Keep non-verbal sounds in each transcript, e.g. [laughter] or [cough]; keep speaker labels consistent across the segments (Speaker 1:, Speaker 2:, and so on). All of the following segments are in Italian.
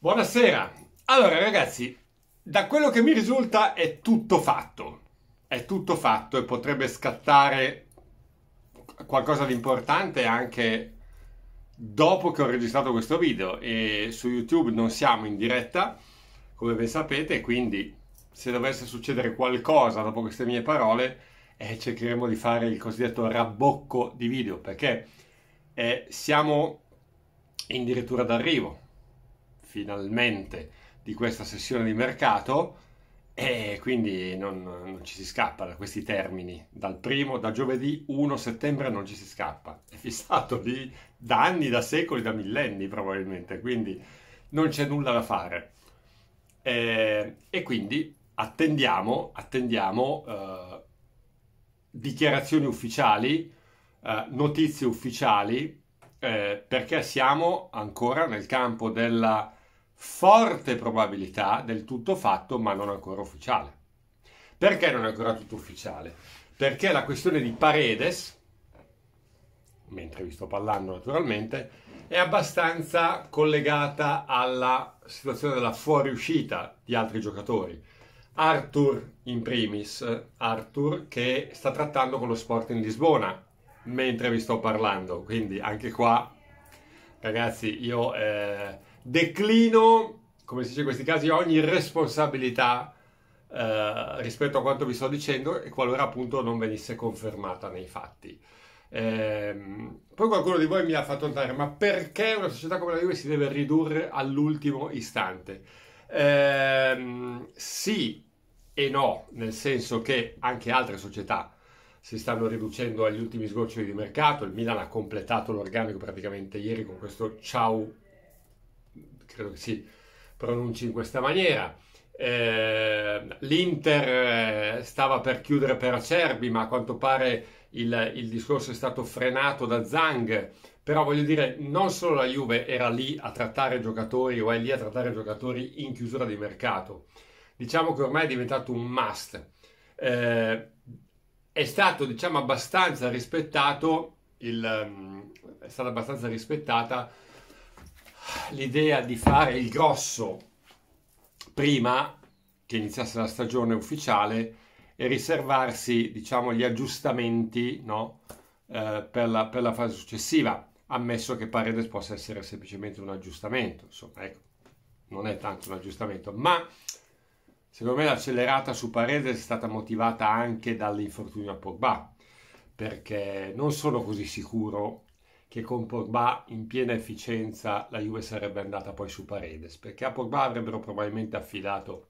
Speaker 1: Buonasera. Allora ragazzi, da quello che mi risulta è tutto fatto. È tutto fatto e potrebbe scattare qualcosa di importante anche dopo che ho registrato questo video e su YouTube non siamo in diretta, come ben sapete, quindi se dovesse succedere qualcosa dopo queste mie parole, eh, cercheremo di fare il cosiddetto rabocco di video perché eh, siamo in dirittura d'arrivo finalmente di questa sessione di mercato e quindi non, non, ci si scappa da questi termini. Dal primo, da giovedì 1 settembre non ci si scappa. È fissato lì da anni, da secoli, da millenni probabilmente, quindi non c'è nulla da fare. E, e quindi attendiamo, attendiamo eh, dichiarazioni ufficiali, eh, notizie ufficiali, eh, perché siamo ancora nel campo della forte probabilità del tutto fatto ma non ancora ufficiale. Perché non è ancora tutto ufficiale? Perché la questione di Paredes, mentre vi sto parlando naturalmente, è abbastanza collegata alla situazione della fuoriuscita di altri giocatori. Arthur in primis, Arthur che sta trattando con lo sport in Lisbona mentre vi sto parlando, quindi anche qua ragazzi io eh, declino, come si dice in questi casi, ogni responsabilità eh, rispetto a quanto vi sto dicendo e qualora appunto non venisse confermata nei fatti. Ehm, poi qualcuno di voi mi ha fatto notare, ma perché una società come la Juve si deve ridurre all'ultimo istante? Ehm, sì e no, nel senso che anche altre società si stanno riducendo agli ultimi sgoccioli di mercato, il Milan ha completato l'organico praticamente ieri con questo ciao credo che si pronunci in questa maniera. Eh, L'Inter eh, stava per chiudere per Acerbi, ma a quanto pare il, il discorso è stato frenato da Zhang. Però voglio dire, non solo la Juve era lì a trattare giocatori o è lì a trattare giocatori in chiusura di mercato. Diciamo che ormai è diventato un must. Eh, è stato, diciamo, abbastanza rispettato il, mm, è stata abbastanza rispettata l'idea di fare il grosso prima che iniziasse la stagione ufficiale e riservarsi diciamo gli aggiustamenti no? eh, per, la, per, la, fase successiva ammesso che Paredes possa essere semplicemente un aggiustamento insomma ecco non è tanto un aggiustamento ma secondo me l'accelerata su Paredes è stata motivata anche dall'infortunio a Pogba perché non sono così sicuro che con Pogba in piena efficienza la Juve sarebbe andata poi su Paredes, perché a Pogba avrebbero probabilmente affidato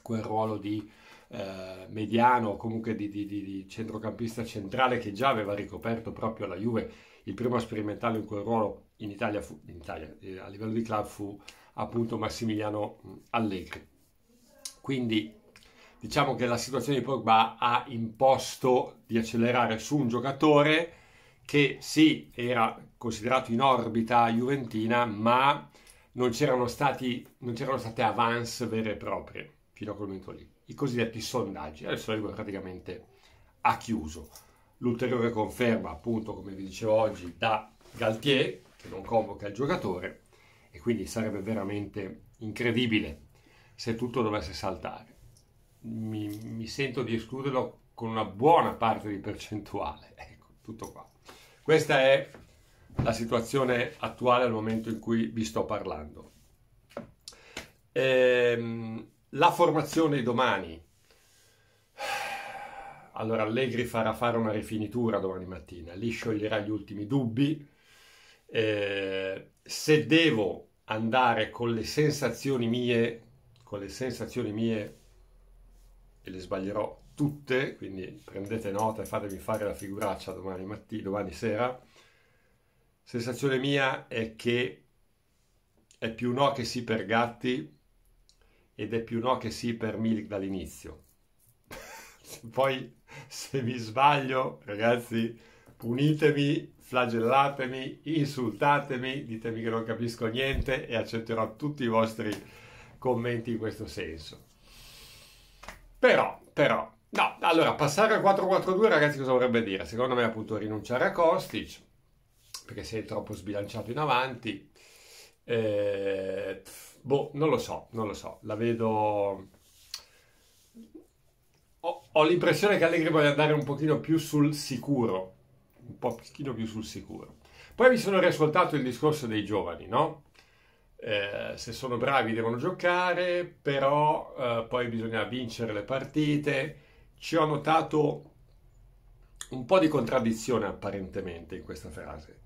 Speaker 1: quel ruolo di eh, mediano o comunque di, di, di, di, centrocampista centrale che già aveva ricoperto proprio la Juve. Il primo a sperimentarlo in quel ruolo in Italia, fu, in Italia eh, a livello di club fu appunto Massimiliano mm, Allegri. Quindi diciamo che la situazione di Pogba ha imposto di accelerare su un giocatore che sì, era considerato in orbita juventina, ma non c'erano, stati, non c'erano state avance vere e proprie fino a quel momento lì. I cosiddetti sondaggi. Adesso arrivo praticamente a chiuso. L'ulteriore conferma, appunto, come vi dicevo oggi, da Galtier, che non convoca il giocatore, e quindi sarebbe veramente incredibile se tutto dovesse saltare. Mi, mi sento di escluderlo con una buona parte di percentuale. [laughs] Ecco, tutto qua. Questa è la situazione attuale al momento in cui vi sto parlando. Ehm, la formazione domani. Allora Allegri farà fare una rifinitura domani mattina, lì scioglierà gli ultimi dubbi. Eh, se devo andare con le sensazioni mie, con le sensazioni mie, e le sbaglierò tutte, quindi prendete nota e fatemi fare la figuraccia domani, mattina, domani sera. Sensazione mia è che è più no che sì per gatti ed è più no che sì per Milik dall'inizio. [laughs] Poi se mi sbaglio, ragazzi, punitemi, flagellatemi, insultatemi, ditemi che non capisco niente e accetterò tutti i vostri commenti in questo senso. Però, però, No, allora passare al 4-4-2 ragazzi cosa vorrebbe dire? Secondo me appunto rinunciare a Kostic perché sei troppo sbilanciato in avanti. Eh, boh, non lo so, non lo so, la vedo... Ho, ho l'impressione che Allegri voglia andare un pochino più sul sicuro, un pochino più sul sicuro. Poi mi sono riascoltato il discorso dei giovani, no? Eh, se sono bravi devono giocare, però eh, poi bisogna vincere le partite ci ho notato un po' di contraddizione apparentemente in questa frase.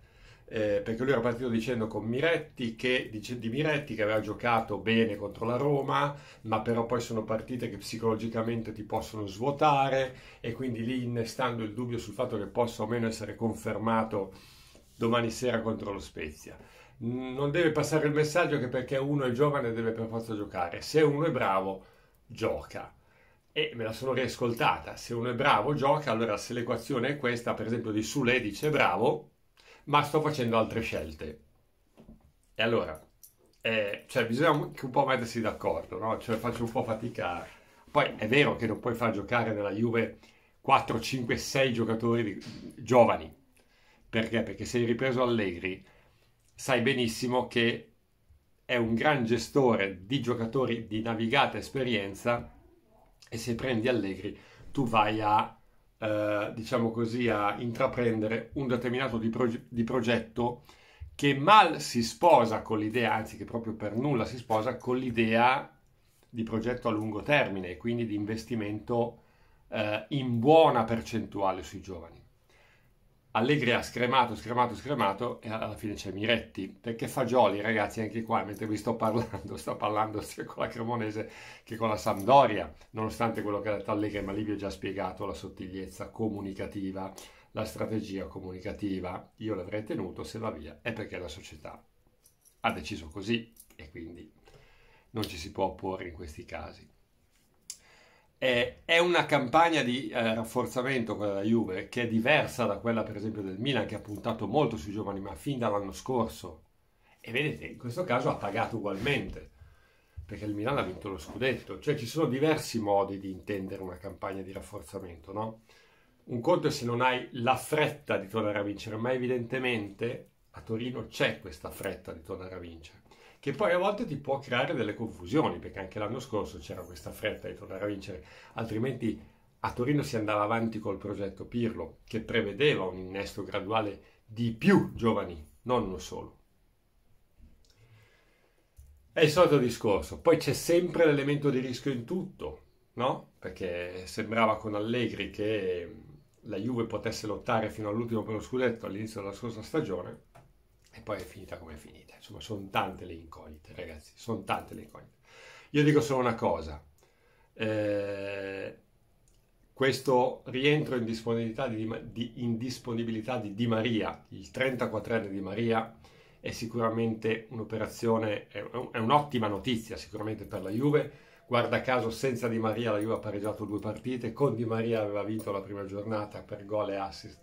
Speaker 1: Eh, perché lui era partito dicendo con Miretti che, dice, di Miretti che aveva giocato bene contro la Roma, ma però poi sono partite che psicologicamente ti possono svuotare e quindi lì innestando il dubbio sul fatto che possa o meno essere confermato domani sera contro lo Spezia. Non deve passare il messaggio che perché uno è giovane deve per forza giocare, se uno è bravo gioca e me la sono riascoltata. Se uno è bravo gioca, allora se l'equazione è questa, per esempio di Sule dice bravo, ma sto facendo altre scelte. E allora, eh, cioè bisogna un po' mettersi d'accordo, no? Cioè faccio un po' fatica. Poi è vero che non puoi far giocare nella Juve 4, 5, 6 giocatori di... giovani. Perché? Perché se hai ripreso Allegri, sai benissimo che è un gran gestore di giocatori di navigata esperienza e se prendi Allegri tu vai a, eh, diciamo così, a intraprendere un determinato di, proge- di progetto che mal si sposa con l'idea, anzi che proprio per nulla si sposa con l'idea di progetto a lungo termine e quindi di investimento eh, in buona percentuale sui giovani. Allegri ha scremato, scremato, scremato e alla fine c'è Miretti, perché Fagioli, ragazzi, anche qua mentre vi sto parlando, sto parlando sia con la Cremonese che con la Sampdoria, nonostante quello che ha detto Allegri, ma lì vi ho già spiegato la sottigliezza comunicativa, la strategia comunicativa, io l'avrei tenuto se va via, è perché la società ha deciso così e quindi non ci si può opporre in questi casi. Eh, è una campagna di eh, rafforzamento quella della Juve che è diversa da quella per esempio del Milan che ha puntato molto sui giovani ma fin dall'anno scorso e vedete in questo caso ha pagato ugualmente perché il Milan ha vinto lo scudetto cioè ci sono diversi modi di intendere una campagna di rafforzamento no? un conto è se non hai la fretta di tornare a vincere ma evidentemente a Torino c'è questa fretta di tornare a vincere che poi a volte ti può creare delle confusioni, perché anche l'anno scorso c'era questa fretta di tornare a vincere, altrimenti a Torino si andava avanti col progetto Pirlo, che prevedeva un innesto graduale di più giovani, non uno solo. È il solito discorso, poi c'è sempre l'elemento di rischio in tutto, no? Perché sembrava con Allegri che la Juve potesse lottare fino all'ultimo per lo scudetto all'inizio della scorsa stagione, e poi è finita come è finita. Insomma, sono tante le incognite, ragazzi, sono tante le incognite. Io dico solo una cosa. Eh, questo rientro in disponibilità di, di, indisponibilità di Di Maria, il 34enne Di Maria, è sicuramente un'operazione, è, è un'ottima notizia sicuramente per la Juve. Guarda caso, senza Di Maria la Juve ha pareggiato due partite, con Di Maria aveva vinto la prima giornata per gol e assist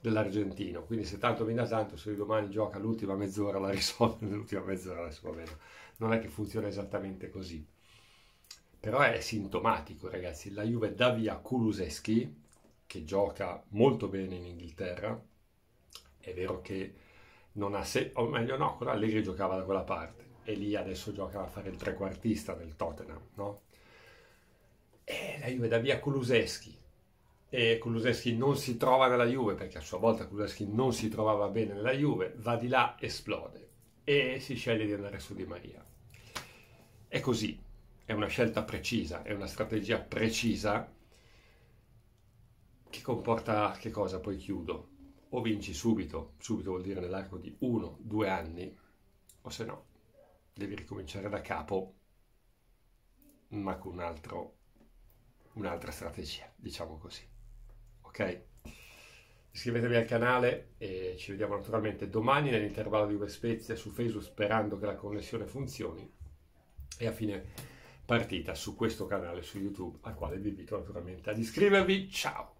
Speaker 1: dell'argentino. Quindi se tanto mi dà tanto, se domani gioca l'ultima mezz'ora la risolve nell'ultima [laughs] mezz'ora la risolve. Non è che funziona esattamente così. Però è sintomatico, ragazzi. La Juve dà via Kuluseschi, che gioca molto bene in Inghilterra. È vero che non ha... Se- o meglio no, con Allegri giocava da quella parte. E lì adesso gioca a fare il trequartista del Tottenham, no? E eh, la Juve dà via Kuluseschi, e Kuluseschi non si trova nella Juve, perché a sua volta Kuluseschi non si trovava bene nella Juve, va di là, esplode e si sceglie di andare su Di Maria. È così, è una scelta precisa, è una strategia precisa che comporta che cosa? Poi chiudo. O vinci subito, subito vuol dire nell'arco di uno, due anni, o se no devi ricominciare da capo, ma con un altro, un'altra strategia, diciamo così ok? Iscrivetevi al canale e ci vediamo naturalmente domani nell'intervallo di due spezie su Facebook sperando che la connessione funzioni e a fine partita su questo canale su YouTube al quale vi invito naturalmente ad iscrivervi. Ciao!